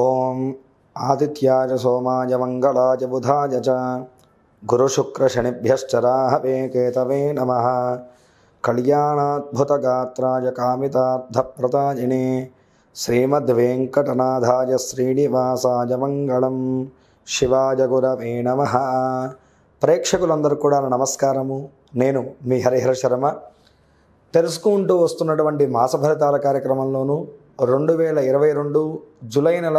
ఓం ఆదిత్యాయ సోమాయ మంగళాయ బుధాయ చ గురుశుక్రశనిభ్యశ్చరాహవే కేతవే నమ కళ్యాణాద్భుతగాత్రాయ కామితార్థప్రదాయినే శ్రీమద్వేంకటనాథాయ శ్రీనివాసాయ మంగళం శివాయ గురవే నమ ప్రేక్షకులందరూ కూడా నమస్కారము నేను మీ హరిహర శర్మ తెలుసుకుంటూ వస్తున్నటువంటి మాస ఫలితాల కార్యక్రమంలోనూ రెండు వేల ఇరవై రెండు జులై నెల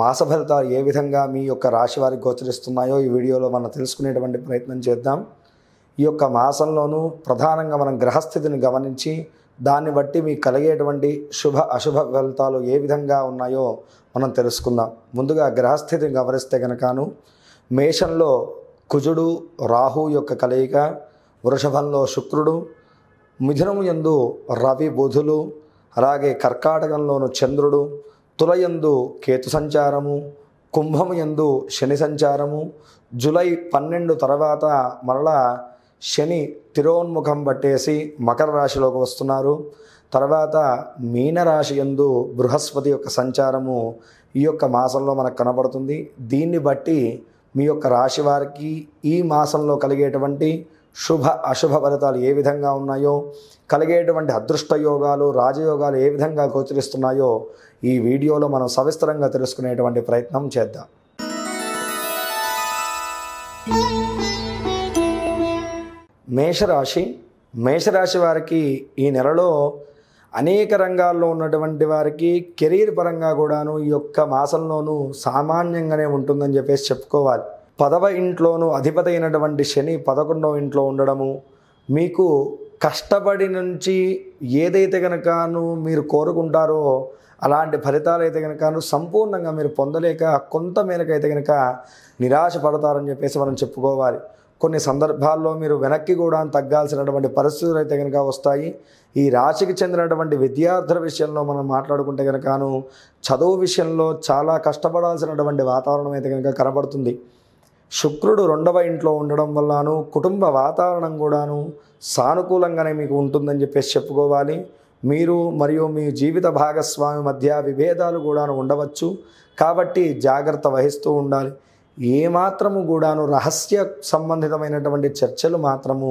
మాస ఫలితాలు ఏ విధంగా మీ యొక్క రాశి వారికి గోచరిస్తున్నాయో ఈ వీడియోలో మనం తెలుసుకునేటువంటి ప్రయత్నం చేద్దాం ఈ యొక్క మాసంలోనూ ప్రధానంగా మనం గ్రహస్థితిని గమనించి దాన్ని బట్టి మీకు కలిగేటువంటి శుభ అశుభ ఫలితాలు ఏ విధంగా ఉన్నాయో మనం తెలుసుకుందాం ముందుగా గ్రహస్థితిని గమనిస్తే కనుకను మేషంలో కుజుడు రాహు యొక్క కలయిక వృషభంలో శుక్రుడు మిథునము ఎందు రవి బుధులు అలాగే కర్కాటకంలోను చంద్రుడు తులయందు కేతు సంచారము కుంభము ఎందు శని సంచారము జూలై పన్నెండు తర్వాత మరలా శని తిరోన్ముఖం పట్టేసి మకర రాశిలోకి వస్తున్నారు తర్వాత మీనరాశి ఎందు బృహస్పతి యొక్క సంచారము ఈ యొక్క మాసంలో మనకు కనబడుతుంది దీన్ని బట్టి మీ యొక్క రాశి వారికి ఈ మాసంలో కలిగేటువంటి శుభ అశుభ ఫలితాలు ఏ విధంగా ఉన్నాయో కలిగేటువంటి అదృష్ట యోగాలు రాజయోగాలు ఏ విధంగా గోచరిస్తున్నాయో ఈ వీడియోలో మనం సవిస్తరంగా తెలుసుకునేటువంటి ప్రయత్నం చేద్దాం మేషరాశి మేషరాశి వారికి ఈ నెలలో అనేక రంగాల్లో ఉన్నటువంటి వారికి కెరీర్ పరంగా కూడాను ఈ యొక్క మాసంలోనూ సామాన్యంగానే ఉంటుందని చెప్పేసి చెప్పుకోవాలి పదవ ఇంట్లోనూ అధిపతి అయినటువంటి శని పదకొండవ ఇంట్లో ఉండడము మీకు కష్టపడి నుంచి ఏదైతే కనుకను మీరు కోరుకుంటారో అలాంటి ఫలితాలు అయితే కనుక సంపూర్ణంగా మీరు పొందలేక కొంత మేరకైతే కనుక నిరాశపడతారని చెప్పేసి మనం చెప్పుకోవాలి కొన్ని సందర్భాల్లో మీరు వెనక్కి కూడా తగ్గాల్సినటువంటి పరిస్థితులు అయితే కనుక వస్తాయి ఈ రాశికి చెందినటువంటి విద్యార్థుల విషయంలో మనం మాట్లాడుకుంటే కనుకను చదువు విషయంలో చాలా కష్టపడాల్సినటువంటి వాతావరణం అయితే కనుక కనబడుతుంది శుక్రుడు రెండవ ఇంట్లో ఉండడం వల్లను కుటుంబ వాతావరణం కూడాను సానుకూలంగానే మీకు ఉంటుందని చెప్పేసి చెప్పుకోవాలి మీరు మరియు మీ జీవిత భాగస్వామి మధ్య విభేదాలు కూడాను ఉండవచ్చు కాబట్టి జాగ్రత్త వహిస్తూ ఉండాలి ఏమాత్రము కూడాను రహస్య సంబంధితమైనటువంటి చర్చలు మాత్రము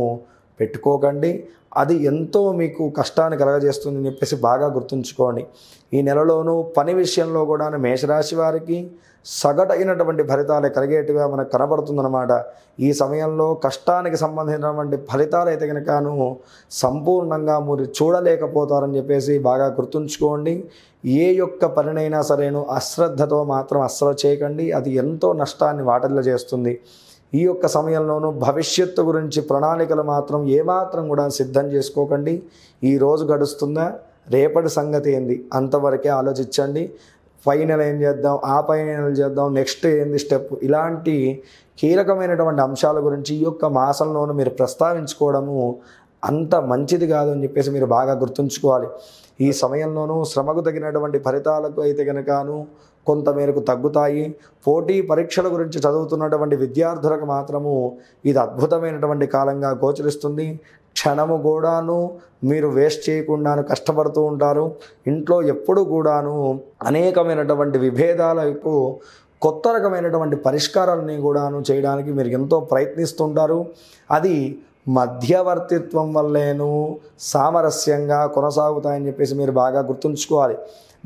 పెట్టుకోకండి అది ఎంతో మీకు కష్టాన్ని కలగజేస్తుందని అని చెప్పేసి బాగా గుర్తుంచుకోండి ఈ నెలలోనూ పని విషయంలో కూడా మేషరాశి వారికి సగటైనటువంటి ఫలితాలే కలిగేటిగా మనకు కనబడుతుందన్నమాట ఈ సమయంలో కష్టానికి సంబంధించినటువంటి ఫలితాలు అయితే కనుకను సంపూర్ణంగా మీరు చూడలేకపోతారని చెప్పేసి బాగా గుర్తుంచుకోండి ఏ యొక్క పనినైనా సరేను అశ్రద్ధతో మాత్రం అస్సలు చేయకండి అది ఎంతో నష్టాన్ని వాటిల్లో చేస్తుంది ఈ యొక్క సమయంలోనూ భవిష్యత్తు గురించి ప్రణాళికలు మాత్రం ఏమాత్రం కూడా సిద్ధం చేసుకోకండి ఈ రోజు గడుస్తుందా రేపటి సంగతి ఏంది అంతవరకే ఆలోచించండి ఫైనల్ ఏం చేద్దాం ఆ ఫైనల్ చేద్దాం నెక్స్ట్ ఏంది స్టెప్ ఇలాంటి కీలకమైనటువంటి అంశాల గురించి ఈ యొక్క మాసంలోనూ మీరు ప్రస్తావించుకోవడము అంత మంచిది కాదు అని చెప్పేసి మీరు బాగా గుర్తుంచుకోవాలి ఈ సమయంలోనూ శ్రమకు తగినటువంటి ఫలితాలకు అయితే కనుకను కొంతమేరకు తగ్గుతాయి పోటీ పరీక్షల గురించి చదువుతున్నటువంటి విద్యార్థులకు మాత్రము ఇది అద్భుతమైనటువంటి కాలంగా గోచరిస్తుంది క్షణము కూడాను మీరు వేస్ట్ చేయకుండాను కష్టపడుతూ ఉంటారు ఇంట్లో ఎప్పుడు కూడాను అనేకమైనటువంటి విభేదాలకు కొత్త రకమైనటువంటి పరిష్కారాలని కూడాను చేయడానికి మీరు ఎంతో ప్రయత్నిస్తుంటారు అది మధ్యవర్తిత్వం వల్లేను సామరస్యంగా కొనసాగుతాయని చెప్పేసి మీరు బాగా గుర్తుంచుకోవాలి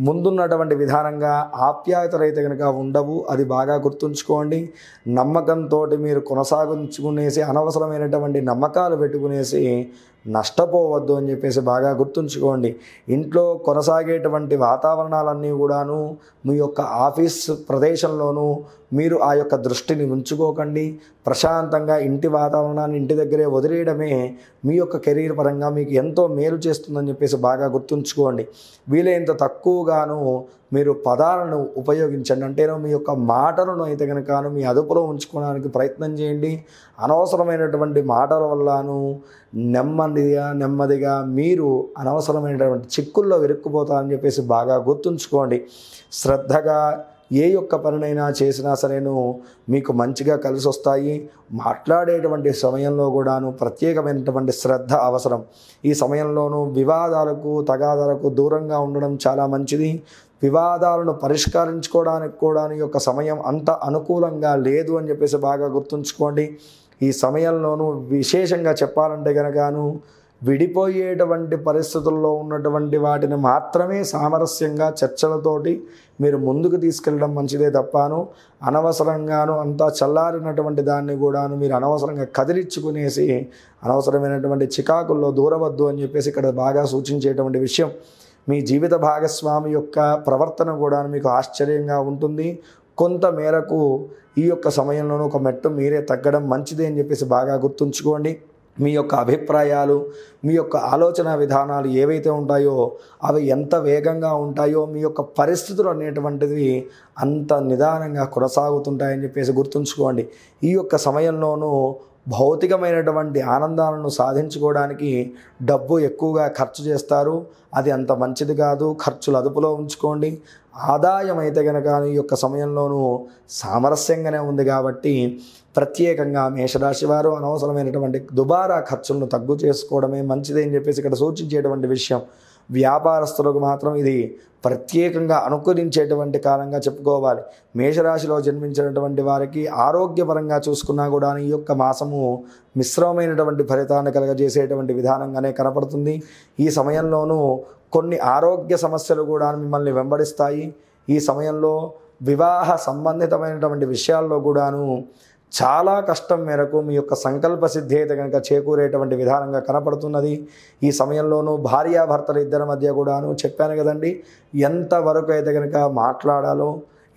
ముందున్నటువంటి విధానంగా ఆప్యాయతలైతే కనుక ఉండవు అది బాగా గుర్తుంచుకోండి నమ్మకంతో మీరు కొనసాగించుకునేసి అనవసరమైనటువంటి నమ్మకాలు పెట్టుకునేసి నష్టపోవద్దు అని చెప్పేసి బాగా గుర్తుంచుకోండి ఇంట్లో కొనసాగేటువంటి వాతావరణాలన్నీ కూడాను మీ యొక్క ఆఫీస్ ప్రదేశంలోనూ మీరు ఆ యొక్క దృష్టిని ఉంచుకోకండి ప్రశాంతంగా ఇంటి వాతావరణాన్ని ఇంటి దగ్గరే వదిలేయడమే మీ యొక్క కెరీర్ పరంగా మీకు ఎంతో మేలు చేస్తుందని చెప్పేసి బాగా గుర్తుంచుకోండి వీలైనంత తక్కువగా గాను మీరు పదాలను ఉపయోగించండి అంటే మీ యొక్క మాటలను అయితే కనుకను మీ అదుపులో ఉంచుకోవడానికి ప్రయత్నం చేయండి అనవసరమైనటువంటి మాటల వల్లను నెమ్మదిగా నెమ్మదిగా మీరు అనవసరమైనటువంటి చిక్కుల్లో విరుక్కుపోతారని చెప్పేసి బాగా గుర్తుంచుకోండి శ్రద్ధగా ఏ యొక్క పనినైనా చేసినా సరేను మీకు మంచిగా కలిసి వస్తాయి మాట్లాడేటువంటి సమయంలో కూడాను ప్రత్యేకమైనటువంటి శ్రద్ధ అవసరం ఈ సమయంలోనూ వివాదాలకు తగాదాలకు దూరంగా ఉండడం చాలా మంచిది వివాదాలను పరిష్కరించుకోవడానికి కూడా యొక్క సమయం అంత అనుకూలంగా లేదు అని చెప్పేసి బాగా గుర్తుంచుకోండి ఈ సమయంలోనూ విశేషంగా చెప్పాలంటే కనుకను విడిపోయేటువంటి పరిస్థితుల్లో ఉన్నటువంటి వాటిని మాత్రమే సామరస్యంగా చర్చలతోటి మీరు ముందుకు తీసుకెళ్ళడం మంచిదే తప్పాను అనవసరంగాను అంతా చల్లారినటువంటి దాన్ని కూడాను మీరు అనవసరంగా కదిలిచ్చుకునేసి అనవసరమైనటువంటి చికాకుల్లో దూరవద్దు అని చెప్పేసి ఇక్కడ బాగా సూచించేటువంటి విషయం మీ జీవిత భాగస్వామి యొక్క ప్రవర్తన కూడా మీకు ఆశ్చర్యంగా ఉంటుంది కొంత మేరకు ఈ యొక్క సమయంలోనూ ఒక మెట్టు మీరే తగ్గడం మంచిదే అని చెప్పేసి బాగా గుర్తుంచుకోండి మీ యొక్క అభిప్రాయాలు మీ యొక్క ఆలోచన విధానాలు ఏవైతే ఉంటాయో అవి ఎంత వేగంగా ఉంటాయో మీ యొక్క పరిస్థితులు అనేటువంటివి అంత నిదానంగా కొనసాగుతుంటాయని చెప్పేసి గుర్తుంచుకోండి ఈ యొక్క సమయంలోనూ భౌతికమైనటువంటి ఆనందాలను సాధించుకోవడానికి డబ్బు ఎక్కువగా ఖర్చు చేస్తారు అది అంత మంచిది కాదు ఖర్చులు అదుపులో ఉంచుకోండి ఆదాయం అయితే కనుక ఈ యొక్క సమయంలోనూ సామరస్యంగానే ఉంది కాబట్టి ప్రత్యేకంగా మేషరాశి వారు అనవసరమైనటువంటి దుబారా ఖర్చులను తగ్గు చేసుకోవడమే మంచిది అని చెప్పేసి ఇక్కడ సూచించేటువంటి విషయం వ్యాపారస్తులకు మాత్రం ఇది ప్రత్యేకంగా అనుకరించేటువంటి కాలంగా చెప్పుకోవాలి మేషరాశిలో జన్మించినటువంటి వారికి ఆరోగ్యపరంగా చూసుకున్నా కూడా ఈ యొక్క మాసము మిశ్రమమైనటువంటి ఫలితాన్ని కలగజేసేటువంటి విధానంగానే కనపడుతుంది ఈ సమయంలోనూ కొన్ని ఆరోగ్య సమస్యలు కూడా మిమ్మల్ని వెంబడిస్తాయి ఈ సమయంలో వివాహ సంబంధితమైనటువంటి విషయాల్లో కూడాను చాలా కష్టం మేరకు మీ యొక్క సంకల్ప సిద్ధి అయితే కనుక చేకూరేటువంటి విధానంగా కనపడుతున్నది ఈ సమయంలోనూ భార్యాభర్తల ఇద్దరి మధ్య కూడాను చెప్పాను కదండి ఎంతవరకు అయితే కనుక మాట్లాడాలో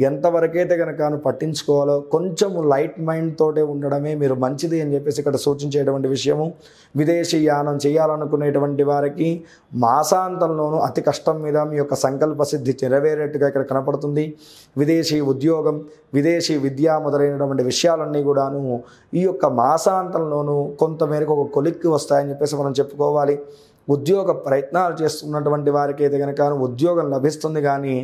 ఎంతవరకైతే కనుక పట్టించుకోవాలో కొంచెం లైట్ మైండ్ తోటే ఉండడమే మీరు మంచిది అని చెప్పేసి ఇక్కడ సూచించేటువంటి విషయము విదేశీ యానం చేయాలనుకునేటువంటి వారికి మాసాంతంలోనూ అతి కష్టం మీద మీ యొక్క సంకల్ప సిద్ధి నెరవేరేట్టుగా ఇక్కడ కనపడుతుంది విదేశీ ఉద్యోగం విదేశీ విద్య మొదలైనటువంటి విషయాలన్నీ కూడాను ఈ యొక్క మాసాంతంలోనూ కొంతమేరకు ఒక కొలిక్కి వస్తాయని చెప్పేసి మనం చెప్పుకోవాలి ఉద్యోగ ప్రయత్నాలు చేస్తున్నటువంటి వారికి అయితే కనుక ఉద్యోగం లభిస్తుంది కానీ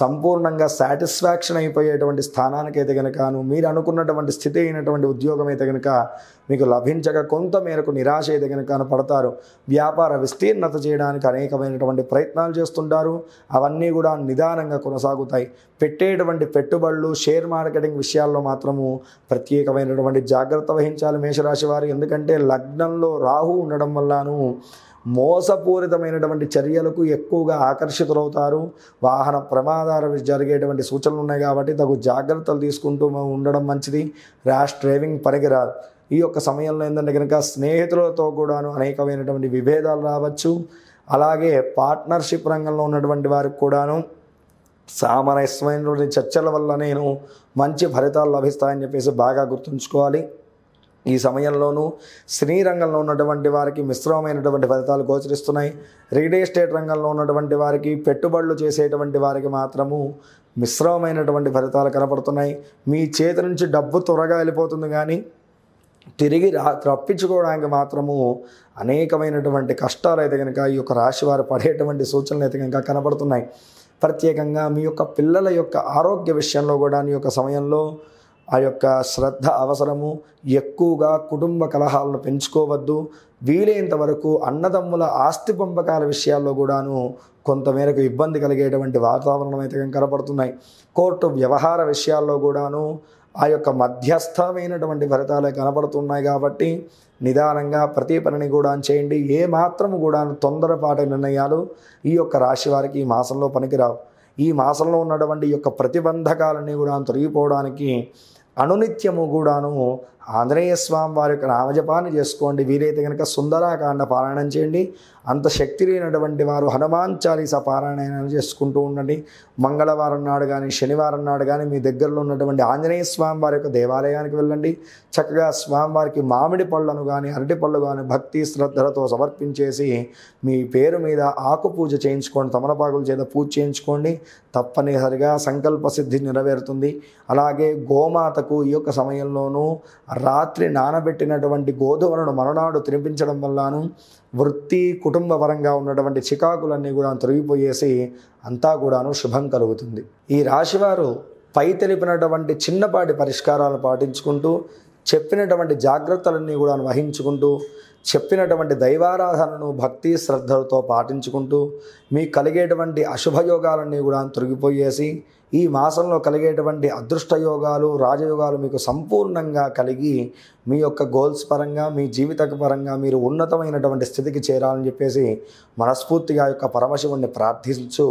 సంపూర్ణంగా సాటిస్ఫాక్షన్ అయిపోయేటువంటి స్థానానికైతే కనుకను మీరు అనుకున్నటువంటి స్థితి అయినటువంటి ఉద్యోగం అయితే కనుక మీకు లభించక కొంత మేరకు నిరాశ అయితే కనుక పడతారు వ్యాపార విస్తీర్ణత చేయడానికి అనేకమైనటువంటి ప్రయత్నాలు చేస్తుంటారు అవన్నీ కూడా నిదానంగా కొనసాగుతాయి పెట్టేటువంటి పెట్టుబడులు షేర్ మార్కెటింగ్ విషయాల్లో మాత్రము ప్రత్యేకమైనటువంటి జాగ్రత్త వహించాలి మేషరాశి వారు ఎందుకంటే లగ్నంలో రాహు ఉండడం వల్లను మోసపూరితమైనటువంటి చర్యలకు ఎక్కువగా ఆకర్షితులవుతారు వాహన ప్రమాదాలు జరిగేటువంటి సూచనలు ఉన్నాయి కాబట్టి తగు జాగ్రత్తలు తీసుకుంటూ ఉండడం మంచిది ర్యాష్ డ్రైవింగ్ పనికిరాదు ఈ యొక్క సమయంలో ఏంటంటే కనుక స్నేహితులతో కూడాను అనేకమైనటువంటి విభేదాలు రావచ్చు అలాగే పార్ట్నర్షిప్ రంగంలో ఉన్నటువంటి వారికి కూడాను సామరస్యమైనటువంటి చర్చల వల్ల నేను మంచి ఫలితాలు లభిస్తాయని చెప్పేసి బాగా గుర్తుంచుకోవాలి ఈ సమయంలోనూ సినీ రంగంలో ఉన్నటువంటి వారికి మిశ్రమమైనటువంటి ఫలితాలు గోచరిస్తున్నాయి రియల్ ఎస్టేట్ రంగంలో ఉన్నటువంటి వారికి పెట్టుబడులు చేసేటువంటి వారికి మాత్రము మిశ్రమమైనటువంటి ఫలితాలు కనపడుతున్నాయి మీ చేతి నుంచి డబ్బు త్వరగా వెళ్ళిపోతుంది కానీ తిరిగి రా తప్పించుకోవడానికి మాత్రము అనేకమైనటువంటి కష్టాలు అయితే కనుక ఈ యొక్క రాశి వారు పడేటువంటి సూచనలు అయితే కనుక కనపడుతున్నాయి ప్రత్యేకంగా మీ యొక్క పిల్లల యొక్క ఆరోగ్య విషయంలో కూడా మీ యొక్క సమయంలో ఆ యొక్క శ్రద్ధ అవసరము ఎక్కువగా కుటుంబ కలహాలను పెంచుకోవద్దు వీలైనంత వరకు అన్నదమ్ముల ఆస్తి పంపకాల విషయాల్లో కూడాను కొంతమేరకు ఇబ్బంది కలిగేటువంటి వాతావరణం అయితే కనపడుతున్నాయి కోర్టు వ్యవహార విషయాల్లో కూడాను ఆ యొక్క మధ్యస్థమైనటువంటి ఫలితాలే కనబడుతున్నాయి కాబట్టి నిదానంగా ప్రతి పనిని కూడా చేయండి ఏ మాత్రం కూడా తొందరపాటు నిర్ణయాలు ఈ యొక్క రాశి వారికి ఈ మాసంలో పనికిరావు ఈ మాసంలో ఉన్నటువంటి యొక్క ప్రతిబంధకాలన్నీ కూడా తొలగిపోవడానికి అనునిత్యము కూడాను ఆంజనేయ స్వామి వారి యొక్క నామజపాన్ని చేసుకోండి వీరైతే కనుక సుందరాకాండ పారాయణం చేయండి అంత శక్తి లేనటువంటి వారు హనుమాన్ చాలీస పారాయణ చేసుకుంటూ ఉండండి మంగళవారం నాడు కానీ శనివారం నాడు కానీ మీ దగ్గరలో ఉన్నటువంటి ఆంజనేయ స్వామి వారి యొక్క దేవాలయానికి వెళ్ళండి చక్కగా స్వామివారికి మామిడి పళ్ళను కానీ అరటి పళ్ళు కానీ భక్తి శ్రద్ధలతో సమర్పించేసి మీ పేరు మీద ఆకు పూజ చేయించుకోండి తమలపాకులు చేత పూజ చేయించుకోండి తప్పనిసరిగా సంకల్ప సిద్ధి నెరవేరుతుంది అలాగే గోమాతకు ఈ యొక్క సమయంలోనూ రాత్రి నానబెట్టినటువంటి గోధుమలను మరునాడు తినిపించడం వల్లను వృత్తి కుటుంబ పరంగా ఉన్నటువంటి చికాకులన్నీ కూడా తొలగిపోయేసి అంతా కూడాను శుభం కలుగుతుంది ఈ రాశివారు పై తెలిపినటువంటి చిన్నపాటి పరిష్కారాలు పాటించుకుంటూ చెప్పినటువంటి జాగ్రత్తలన్నీ కూడా వహించుకుంటూ చెప్పినటువంటి దైవారాధనను భక్తి శ్రద్ధలతో పాటించుకుంటూ మీ కలిగేటువంటి అశుభయోగాలన్నీ కూడా తొలగిపోయేసి ఈ మాసంలో కలిగేటువంటి యోగాలు రాజయోగాలు మీకు సంపూర్ణంగా కలిగి మీ యొక్క గోల్స్ పరంగా మీ జీవిత పరంగా మీరు ఉన్నతమైనటువంటి స్థితికి చేరాలని చెప్పేసి మనస్ఫూర్తిగా యొక్క పరమశివుణ్ణి ప్రార్థించు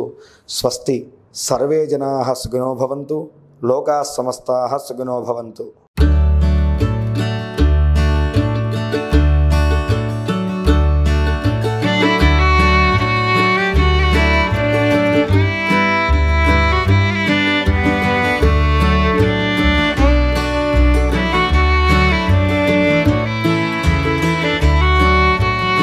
స్వస్తి సర్వే జనా సుగుణోభవంతు లోకా సమస్తా సుగుణోభవంతు